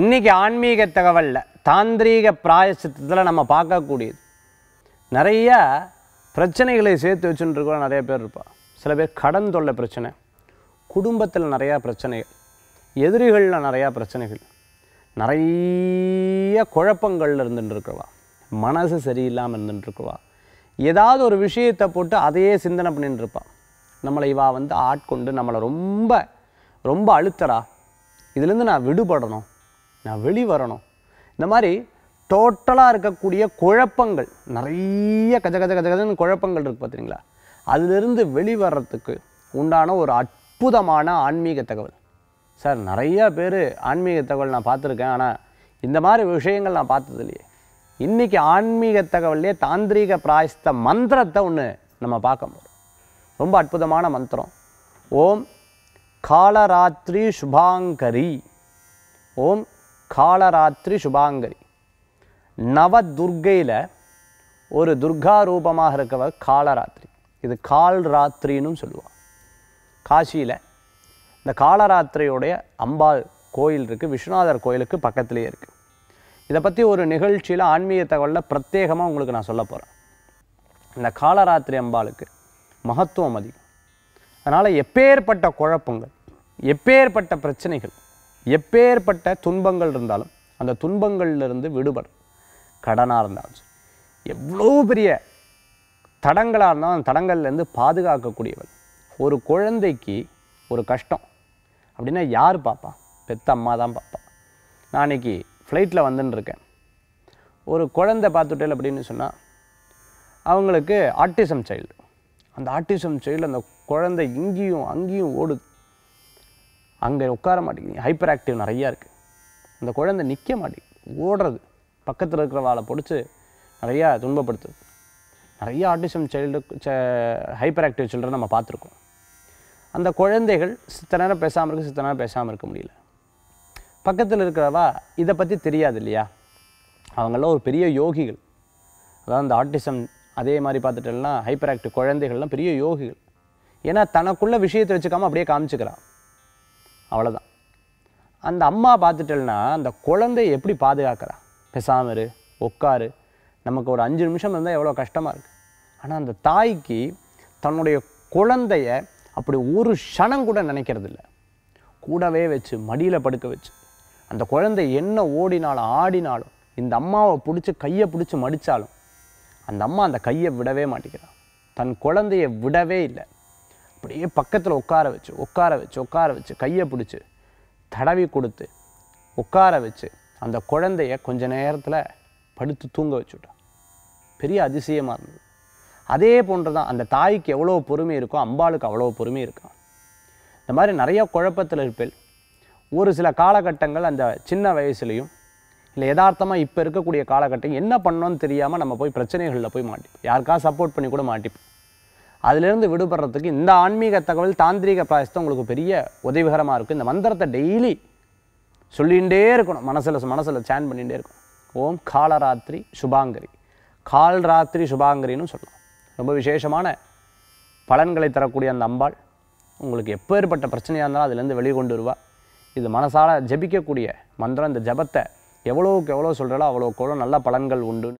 இன்றைக்கி ஆன்மீக தகவலில் தாந்திரீக பிராயசத்தில் நம்ம பார்க்கக்கூடியது நிறைய பிரச்சனைகளை சேர்த்து வச்சுட்டு கூட நிறைய பேர் இருப்பாள் சில பேர் கடன் தொல்லை பிரச்சனை குடும்பத்தில் நிறையா பிரச்சனைகள் எதிரிகளில் நிறையா பிரச்சனைகள் நிறைய குழப்பங்கள் இருந்துட்டுருக்குவா மனசு சரியில்லாமல் இருந்துட்டுருக்குவா ஏதாவது ஒரு விஷயத்தை போட்டு அதையே சிந்தனை பண்ணிட்டு நம்மளை இவா வந்து ஆட்கொண்டு நம்மளை ரொம்ப ரொம்ப அழுத்தரா இதுலேருந்து நான் விடுபடணும் நான் வெளி வரணும் இந்த மாதிரி டோட்டலாக இருக்கக்கூடிய குழப்பங்கள் நிறைய கஜ கஜ கஜ கஜன்னு குழப்பங்கள் இருக்குது பார்த்திங்களா அதிலிருந்து வெளிவரத்துக்கு உண்டான ஒரு அற்புதமான ஆன்மீக தகவல் சார் நிறையா பேர் ஆன்மீக தகவல் நான் பார்த்துருக்கேன் ஆனால் இந்த மாதிரி விஷயங்கள் நான் பார்த்தது இல்லையே இன்றைக்கி ஆன்மீக தகவல்லே தாந்திரீக பிராயஸ்த மந்திரத்தை ஒன்று நம்ம பார்க்க முடியும் ரொம்ப அற்புதமான மந்திரம் ஓம் காலராத்திரி சுபாங்கரி ஓம் காலராத்திரி சுபாங்கரி நவ துர்கையில் ஒரு துர்கா ரூபமாக இருக்கவர் காலராத்திரி இது கால் ராத்திரின்னு காசியில் இந்த காலராத்திரியுடைய அம்பாள் கோயில் இருக்குது விஸ்வநாதர் கோயிலுக்கு பக்கத்துலேயே இருக்குது இதை பற்றி ஒரு நிகழ்ச்சியில் ஆன்மீக தகவலில் பிரத்யேகமாக உங்களுக்கு நான் சொல்ல போகிறேன் இந்த காலராத்திரி அம்பாளுக்கு மகத்துவம் அதிகம் அதனால் எப்பேற்பட்ட குழப்பங்கள் எப்பேற்பட்ட பிரச்சனைகள் எப்பேற்பட்ட துன்பங்கள் இருந்தாலும் அந்த துன்பங்கள்லேருந்து விடுபடும் கடனாக இருந்தாலும் சரி எவ்வளோ பெரிய தடங்களாக இருந்தாலும் அந்த தடங்கள்லேருந்து பாதுகாக்கக்கூடியவன் ஒரு குழந்தைக்கு ஒரு கஷ்டம் அப்படின்னா யார் பார்ப்பா பெத்த அம்மா தான் பார்ப்பா நான் அன்றைக்கி ஃப்ளைட்டில் வந்துன்னு இருக்கேன் ஒரு குழந்தை பார்த்துட்டேல் அப்படின்னு சொன்னால் அவங்களுக்கு ஆட்டிசம் சைல்டு அந்த ஆட்டிசம் சைல்டு அந்த குழந்தை இங்கேயும் அங்கேயும் ஓடு அங்கே உட்கார மாட்டேங்குது ஹைப்பர் ஆக்டிவ் நிறையா இருக்குது அந்த குழந்தை நிற்க மாட்டேங்குது ஓடுறது பக்கத்தில் இருக்கிற வாழை பிடிச்சி நிறையா துன்பப்படுத்துது நிறைய autism child hyper active children நம்ம பார்த்துருக்கோம் அந்த குழந்தைகள் சித்த நேரம் பேசாமல் இருக்க சித்த நேரம் பேசாமல் இருக்க முடியல பக்கத்தில் இருக்கிறவா இதை பற்றி தெரியாது இல்லையா அவங்களாம் ஒரு பெரிய யோகிகள் அதாவது அந்த ஆட்டிசம் அதே மாதிரி பார்த்துட்டோம்னா ஹைப்பர் ஆக்டிவ் குழந்தைகள்லாம் பெரிய யோகிகள் ஏன்னா தனக்குள்ள விஷயத்தை வச்சுக்காமல் அப்படியே காமிச்சுக்கிறான் அவ்வளோதான் அந்த அம்மா பார்த்துட்டேன்னா அந்த குழந்தைய எப்படி பாதுகாக்கிறா பெசாமர் உட்காரு நமக்கு ஒரு அஞ்சு நிமிஷம் இருந்தால் எவ்வளோ கஷ்டமாக இருக்குது ஆனால் அந்த தாய்க்கு தன்னுடைய குழந்தைய அப்படி ஒரு க்ஷணம் கூட நினைக்கிறதில்ல கூடவே வச்சு மடியில் படுக்க வச்சு அந்த குழந்தை என்ன ஓடினாலும் ஆடினாலும் இந்த அம்மாவை பிடிச்சி கையை பிடிச்சி மடித்தாலும் அந்த அம்மா அந்த கையை விடவே மாட்டேங்கிறான் தன் குழந்தையை விடவே இல்லை அப்படியே பக்கத்தில் உட்கார வச்சு உட்கார வச்சு உட்கார வச்சு கையை பிடிச்சி தடவி கொடுத்து உட்கார வச்சு அந்த குழந்தைய கொஞ்ச நேரத்தில் படுத்து தூங்க வச்சுட்டான் பெரிய அதிசயமாக இருந்தது அதே போன்று தான் அந்த தாய்க்கு எவ்வளோ பொறுமை இருக்கோ அம்பாளுக்கு அவ்வளோ பொறுமை இருக்கான் இந்த மாதிரி நிறைய குழப்பத்தில் இருப்பேன் ஒரு சில காலகட்டங்கள் அந்த சின்ன வயசுலேயும் இல்லை யதார்த்தமாக இப்போ இருக்கக்கூடிய காலகட்டம் என்ன பண்ணோன்னு தெரியாமல் நம்ம போய் பிரச்சனைகளில் போய் மாட்டிப்போம் யாருக்கா சப்போர்ட் பண்ணி கூட மாட்டிப்போம் அதிலிருந்து விடுபடுறதுக்கு இந்த ஆன்மீக தகவல் தாந்திரிக பிராயசத்தை உங்களுக்கு பெரிய உதவிகரமாக இருக்குது இந்த மந்திரத்தை டெய்லி சொல்லிகிட்டே இருக்கணும் மனசில் மனசில் சேன் பண்ணிகிட்டே இருக்கணும் ஓம் காலராத்திரி சுபாங்கரி கால் ராத்திரி சுபாங்கரின்னு சொல்லலாம் ரொம்ப விசேஷமான பலன்களை தரக்கூடிய அந்த அம்பாள் உங்களுக்கு ஏற்பட்ட பிரச்சனையாக இருந்தாலும் அதுலேருந்து வெளிக்கொண்டு கொண்டு வருவா இது மனசால் ஜபிக்கக்கூடிய மந்திரம் இந்த ஜபத்தை எவ்வளோவுக்கு எவ்வளோ சொல்கிறாலோ அவ்வளோக்கு எவ்வளோ நல்ல பலன்கள் உண்டு